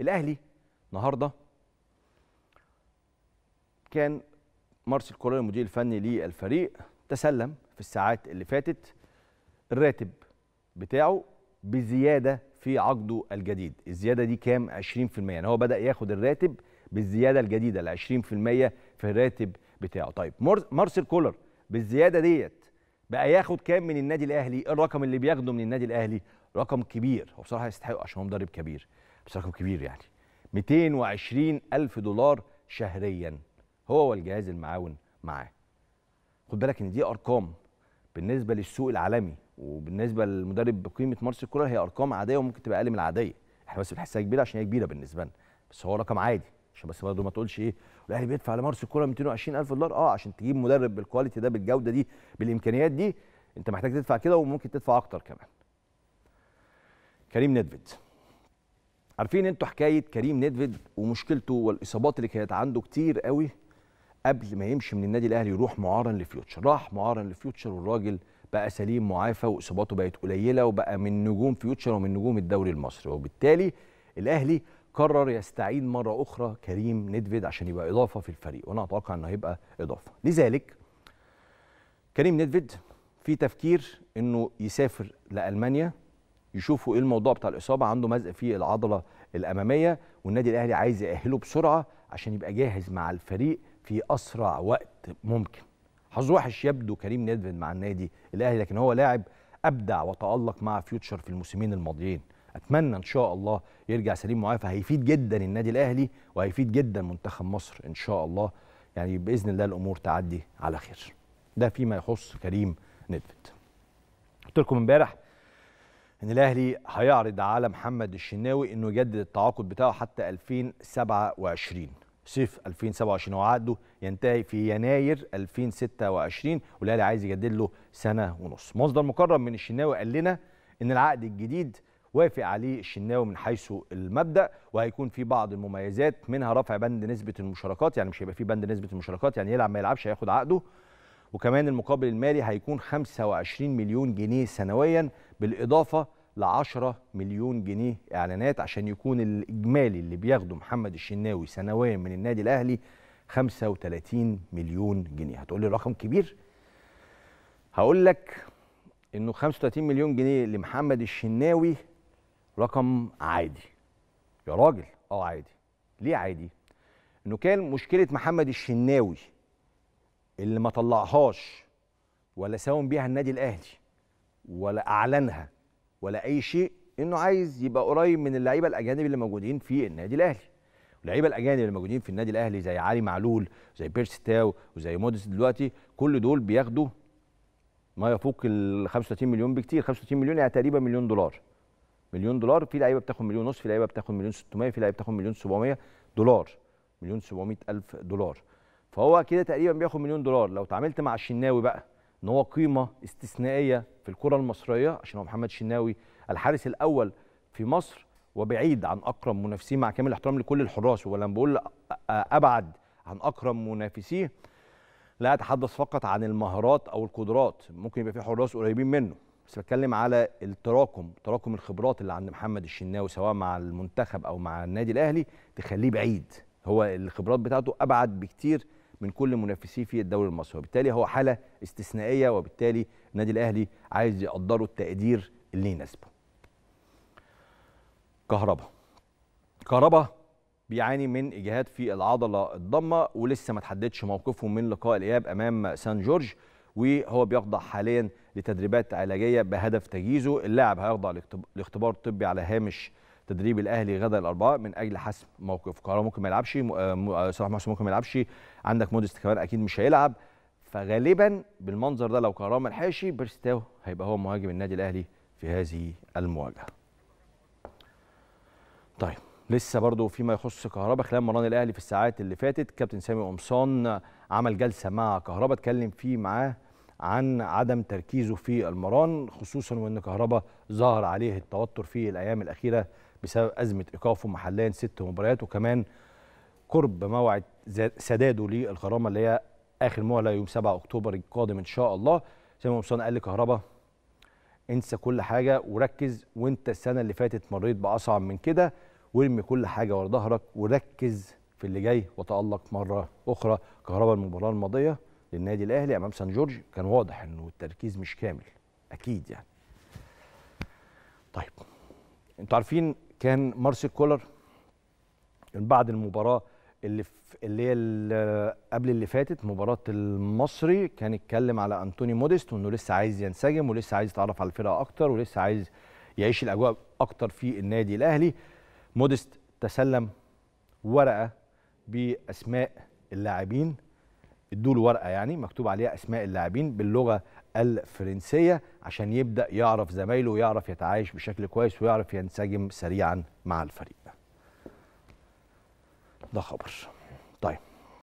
الاهلي النهارده كان مارسيل كولر المدير الفني للفريق تسلم في الساعات اللي فاتت الراتب بتاعه بزياده في عقده الجديد الزياده دي كام 20% يعني هو بدا ياخد الراتب بالزياده الجديده ال 20% في الراتب بتاعه طيب مارسيل كولر بالزياده ديت بقى ياخد كام من النادي الاهلي الرقم اللي بياخده من النادي الاهلي رقم كبير هو بصراحه يستحقه عشان هو مدرب كبير بس رقم كبير يعني 220 ألف دولار شهريا هو والجهاز المعاون معاه خد بالك ان دي ارقام بالنسبه للسوق العالمي وبالنسبه للمدرب بقيمه مارس الكره هي ارقام عاديه وممكن تبقى اقل من العاديه احنا بس بنحسها كبيره عشان هي كبيره بالنسبه لنا بس هو رقم عادي عشان بس برضه ما تقولش ايه الاهلي بيدفع لمارس الكره 220 الف دولار اه عشان تجيب مدرب بالكواليتي ده بالجوده دي بالامكانيات دي انت محتاج تدفع كده وممكن تدفع اكتر كمان كريم ندفد عارفين انتوا حكايه كريم نيدفيد ومشكلته والاصابات اللي كانت عنده كتير قوي قبل ما يمشي من النادي الاهلي يروح معارن لفيوتشر راح معارن لفيوتشر والراجل بقى سليم معافى واصاباته بقت قليله وبقى من نجوم فيوتشر ومن نجوم الدوري المصري وبالتالي الاهلي قرر يستعيد مره اخرى كريم نيدفيد عشان يبقى اضافه في الفريق وانا اتوقع انه هيبقى اضافه لذلك كريم نيدفيد في تفكير انه يسافر لالمانيا يشوفوا ايه الموضوع بتاع الاصابه عنده مزق في العضله الاماميه والنادي الاهلي عايز ياهله بسرعه عشان يبقى جاهز مع الفريق في اسرع وقت ممكن حظ وحش يبدو كريم نيدفيد مع النادي الاهلي لكن هو لاعب ابدع وتالق مع فيوتشر في الموسمين الماضيين اتمنى ان شاء الله يرجع سليم معافى هيفيد جدا النادي الاهلي وهيفيد جدا منتخب مصر ان شاء الله يعني باذن الله الامور تعدي على خير ده فيما يخص كريم نيدفيد قلت لكم امبارح ان الاهلي هيعرض على محمد الشناوي انه يجدد التعاقد بتاعه حتى 2027 صيف 2027 وعقده ينتهي في يناير 2026 والاهلي عايز يجدد له سنه ونص مصدر مقرب من الشناوي قال لنا ان العقد الجديد وافق عليه الشناوي من حيث المبدا وهيكون في بعض المميزات منها رفع بند نسبه المشاركات يعني مش هيبقى في بند نسبه المشاركات يعني يلعب ما يلعبش هياخد عقده وكمان المقابل المالي هيكون 25 مليون جنيه سنويا بالإضافة ل 10 مليون جنيه إعلانات عشان يكون الإجمالي اللي بياخده محمد الشناوي سنويا من النادي الأهلي 35 مليون جنيه هتقول لي رقم كبير هقول لك انه 35 مليون جنيه لمحمد الشناوي رقم عادي يا راجل اه عادي ليه عادي انه كان مشكله محمد الشناوي اللي ما طلعهاش ولا ساوم بيها النادي الاهلي ولا اعلنها ولا اي شيء انه عايز يبقى قريب من اللعيبه الاجانب اللي موجودين في النادي الاهلي اللعيبه الاجانب اللي موجودين في النادي الاهلي زي علي معلول زي بيرسي تاو وزي مودس دلوقتي كل دول بياخدوا ما يفوق ال 35 مليون بكتير 35 مليون يعني تقريبا مليون دولار مليون دولار في لعيبه بتاخد مليون ونص في لعيبه بتاخد مليون 600 في لعيبه بتاخد مليون 700 دولار مليون 700 الف دولار فهو كده تقريبا بياخد مليون دولار لو اتعاملت مع الشناوي بقى ان هو قيمه استثنائيه في الكره المصريه عشان هو محمد شناوي الحارس الاول في مصر وبعيد عن اكرم منافسيه مع كامل الاحترام لكل الحراس ولما بقول ابعد عن اكرم منافسيه لا اتحدث فقط عن المهارات او القدرات ممكن يبقى في حراس قريبين منه بس بتكلم على التراكم تراكم الخبرات اللي عند محمد الشناوي سواء مع المنتخب او مع النادي الاهلي تخليه بعيد هو الخبرات بتاعته ابعد بكتير من كل منافسيه في الدوري المصري وبالتالي هو حاله استثنائيه وبالتالي النادي الاهلي عايز يقدره التقدير اللي يناسبه كهربا كهربا بيعاني من اجهاد في العضله الضمه ولسه ما تحددش موقفه من لقاء الاياب امام سان جورج وهو بيخضع حاليا لتدريبات علاجيه بهدف تجهيزه اللاعب هيخضع لاختبار طبي على هامش تدريب الاهلي غدا الاربعاء من اجل حسم موقف كهربا ممكن ما يلعبش آه، آه، صلاح محسن ممكن ما يلعبش عندك مودست كمان اكيد مش هيلعب فغالبا بالمنظر ده لو كهربا ما لحقش بيرستاو هيبقى هو مهاجم النادي الاهلي في هذه المواجهه طيب لسه برضه فيما يخص كهربا خلال مران الاهلي في الساعات اللي فاتت كابتن سامي قمصان عمل جلسه مع كهربا اتكلم فيه معاه عن عدم تركيزه في المران خصوصا وان كهربا ظهر عليه التوتر في الايام الاخيره بسبب ازمه ايقافه محليا ست مباريات وكمان قرب موعد سداده للغرامه اللي هي اخر مهله يوم 7 اكتوبر القادم ان شاء الله زي ما مصطفى قال لكهربا انسى كل حاجه وركز وانت السنه اللي فاتت مريت باصعب من كده وارمي كل حاجه ورا ظهرك وركز في اللي جاي وتالق مره اخرى كهربا المباراه الماضيه للنادي الاهلي امام سان جورج كان واضح انه التركيز مش كامل اكيد يعني طيب انتوا عارفين كان مارسيل كولر من بعد المباراه اللي في اللي هي قبل اللي فاتت مباراه المصري كان اتكلم على انتوني موديست وانه لسه عايز ينسجم ولسه عايز يتعرف على الفرقه اكتر ولسه عايز يعيش الاجواء اكتر في النادي الاهلي موديست تسلم ورقه باسماء اللاعبين ادوا له ورقه يعني مكتوب عليها اسماء اللاعبين باللغه الفرنسيه عشان يبدا يعرف زمايله ويعرف يتعايش بشكل كويس ويعرف ينسجم سريعا مع الفريق ده خبر طيب